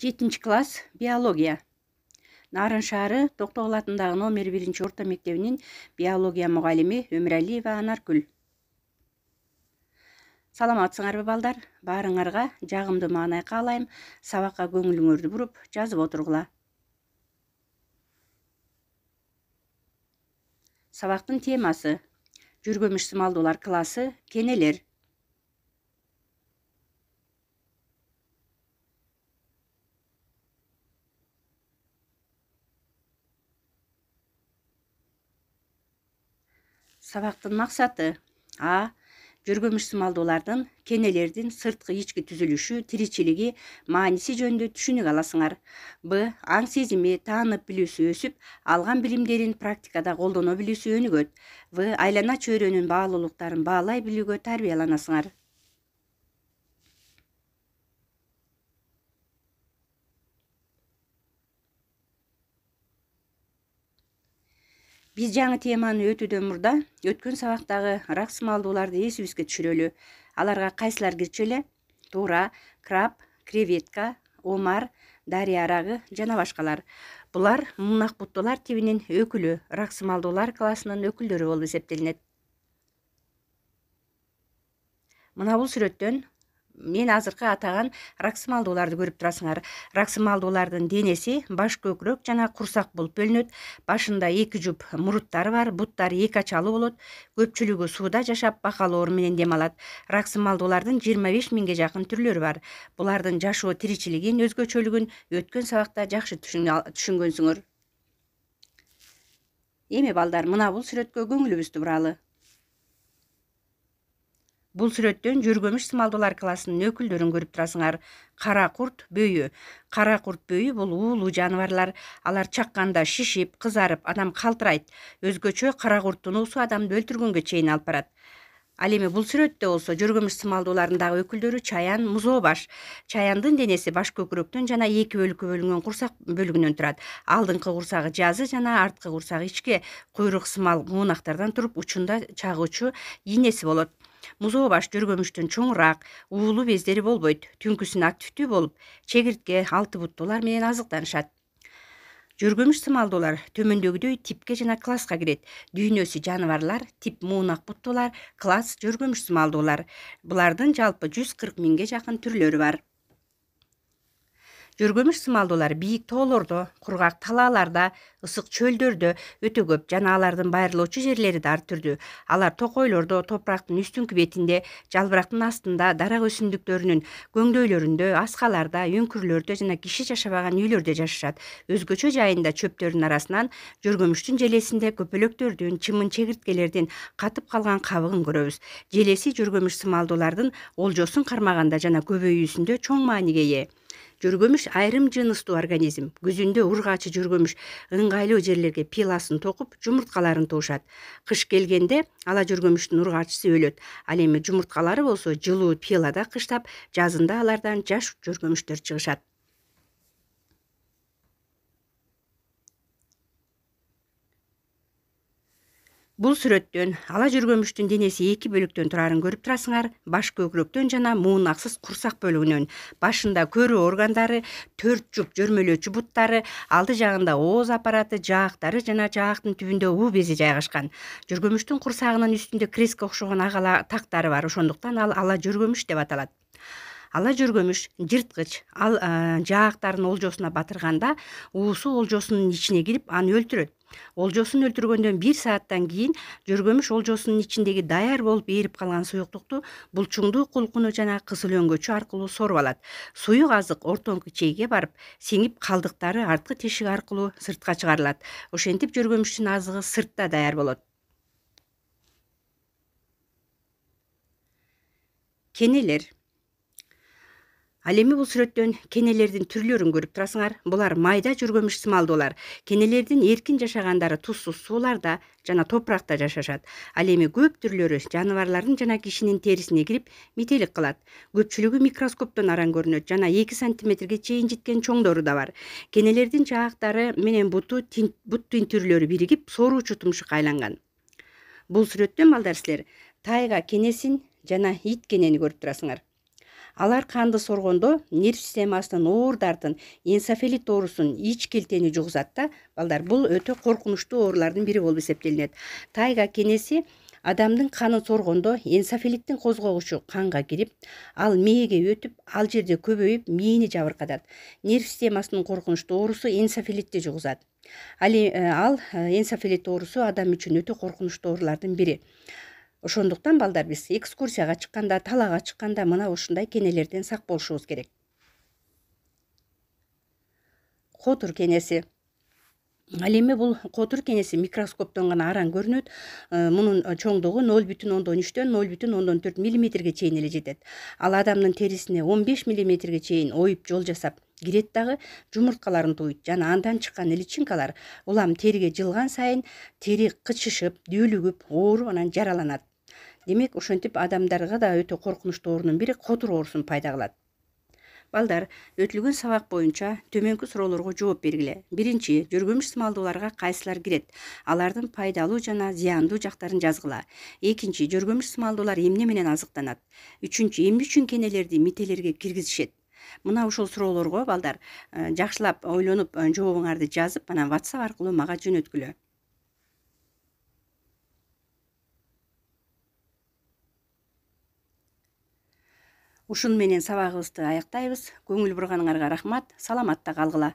жетінші класс биология Нарын шары токтогул атындагы номер биринчи орто мектебинин биология мугалими өмүралиева анаргүл саламатсыңарбы балдар баарыңарга жагымдуу маанай каалайм сабакка көңүлүңөрдү буруп жазып отургула сабактын темасы жүргөмүш сымалдуулар классы кенелер сабақтың мақсаты, а жүргөмүш малдуулардын кенелердин сырткы ички түзүлүшү тиричилиги мааниси жөнүндө түшүнүк аласыңар б аң сезими таанып билүүсү өсүп алган билимдерин практикада колдоно билүүсү өнүгөт в айлана чөйрөнүн баалуулуктарын баалай билүүгө тарбияланасыңар Біз жаңы теманы өтүүдөн мурда өткен сабактагы рак сымалдууларды эсибизге түшүрөлү аларга кайсылар кирчү эле краб креветка омар дария арағы жана башкалар Бұлар мунак буттулар өкілі өкүлү рак сымалдуулар классынын өкүлдөрү болуп эсептелинет мына бул сүрөттөн мен азыркы атаган раксымалдууларды көрүп турасыңар раксымалдуулардын денеси баш көкүрөк жана курсак болуп бөлүнөт башында екі жуп муруттары бар буттары эки ачалуу болот көпчүлүгү сууда жашап бакалоор менен дем алат раксымалдуулардын жыйырма беш миңге жакын түрлөрү бар булардын жашоо тиричилигин өзгөчөлүгүн өткөн сабакта жакшы түшүнгөнсүңөр эми балдар мына бул сүрөткө көңүлүбүздү буралы бул сүрөттөн жөргөмүш сымалдуулар классынын өкүлдөрүн көрүп турасыңар кара курт бөйү кара курт бөйү бул уулуу жаныбарлар алар чакканда шишип кызарып адам калтырайт өзгөчө кара курттун уусу адамды өлтүргөнгө чейин алып барат ал эми бул сүрөттө болсо жөргөмүш сымалдууларынын дагы өкүлдөрү чаян музоо баш чаяндын денеси баш көкүрөктөн жана эки бөлүккө бөлүнгөн курсак бөлүгүнөн турат алдыңкы курсагы жазы жана арткы курсагы ичке куйрук сымал муунактардан туруп учунда чагуучу ийнеси болот музоо баш жөргөмүштүн чоңураак уулуу бездери болбойт түнкүсүн активдүү болуп чегиртке алты буттуулар менен азыктанышат жөргөмүш сымалдуулар төмөндөгүдөй типке жана класска кирет дүйнөсү жаныбарлар тип муунак буттуулар класс жөргөмүш сымалдуулар булардын жалпы жүз кырк миңге жакын түрлөрү бар жөргөмүш сымалдуулар бийик тоолордо кургак талааларда ысык чөлдөрдө өтө көп жана алардын байырлоочу жерлери да ар түрдүү алар токойлордо топурактын үстүнкү бетинде жалбырактын астында дарак өсүмдүктөрүнүн көңдөйлөрүндө аскаларда үңкүрлөрдө жана киши жашабаган үйлөрдө жашашат өзгөчө жайында чөптөрдүн арасынан жөргөмүштүн желесинде көпөлөктөрдүн чымын чегирткелердин катып калган кабыгын көрөбүз желеси жөргөмүш сымалдуулардын олжосун кармаганда жана көбөйүүсүндө чоң мааниге ээ жүргөмүш айрым жыныстуу организм күзүндө ургаачы жүргөмүш ыңгайлуу жерлерге пиласын токуп жумурткаларын туушат кыш келгенде ала жүргөмүштүн ургаачысы өлөт ал эми жумурткалары болсо жылуу пилада кыштап жазында алардан жаш жүргөмүштөр чыгышат бул сүрөттөн ала жөргөмүштүн денеси эки бөлүктөн тураарын көрүп турасыңар баш көкүрөктөн жана муун аксыз курсак бөлүгүнөн башында көрүү органдары төрт жуп жөрмөлөөчү буттары алды жагында ооз аппараты жаактары жана жаактын түбүндө уу бези жайгашкан жөргөмүштүн курсагынын үстүндө крестке окшогон ак ала тактары бар ошондуктан ал ала жөргөмүш деп аталат ала жөргөмүш жырткыч ал э, жаактарын олжосуна батырганда уусу олжосунун ичине кирип аны өлтүрөт олжосун өлтүргөндөн бир сааттан кийин жөргөмүш олжосунун ичиндеги даяр болуп ээрип калган суюктукту булчуңдуу кулкуну жана кызыл өңгөчү аркылуу соруп алат суюк азык ортоңку ичекге барып сиңип калдыктары арткы тешик аркылуу сыртка чыгарылат ошентип жөргөмүштүн азыгы сыртта даяр болот кенелер ал эми бул сүрөттөн кенелердин түрлөрүн көрүп турасыңар булар майда жүргөмүш сымалдуулар кенелердин эркин жашагандары тузсуз сууларда жана топуракта жашашат ал эми көп түрлөрү жаныбарлардын жана кишинин терисине кирип метелик кылат көпчүлүгү микроскоптон араң көрүнөт жана эки сантиметрге чейин жеткен чоңдору да бар кенелердин жаактары менен буту буттун түрлөрү биригип соруучу тумшукка айланган бул сүрөттөн балдар силер тайга кенесин жана ит кенени көрүп турасыңар алар канды соргондо нерв системасынын оордардын энсофелит оорусун ич келтени жугузат да балдар бул өтө коркунучтуу оорулардын бири болуп эсептелинет тайга кенеси адамдын канын соргондо энсофелиттин козгогучу канга кирип ал мээге өтүп ал жерде көбөйүп мээни жабыркатат нерв системасынын коркунучтуу оорусу энсофелитти жугузат ал э, э, энсофилит оорусу адам үчүн өтө коркунучтуу оорулардын бири ошондуктан балдар биз экскурсияга чыкканда талаага чыкканда мына ушундай кенелерден сак болушубуз керек котур кенеси ал эми бул котур кенеси микроскоптон гана араң көрүнөт э, мунун э, чоңдугу ноль бүтүн ондон үчтөн ноль бүтүн ондон төрт миллиметрге чейин эле жетет ал адамдын терисине он беш миллиметрге чейин оюп жол жасап кирет дагы жумурткаларын туйт жана андан чыккан личинкалар улам териге жылган сайын тери кычышып дүүлүгүп ооруп анан жараланат демек ошентип адамдарга да өтө коркунучтуу оорунун бири котур оорусун пайда кылат балдар өтүлгөн сабак боюнча төмөнкү суроолорго жооп бергиле биринчи жөргөмүш сымалдууларга кайсылар кирет алардын пайдалуу жана зыяндуу жактарын жазгыла экинчи жөргөмүш сымалдуулар эмне менен азыктанат үчүнчү эмне үчүн кенелерди мителерге киргизишет мына ушул суроолорго балдар э, жакшылап ойлонуп э, жообуңарды жазып анан whatsapp аркылуу мага жөнөткүлө ушуну менен сабагыбызды аяктайбыз көңіл бурганыңарга рахмат саламатта қалғыла.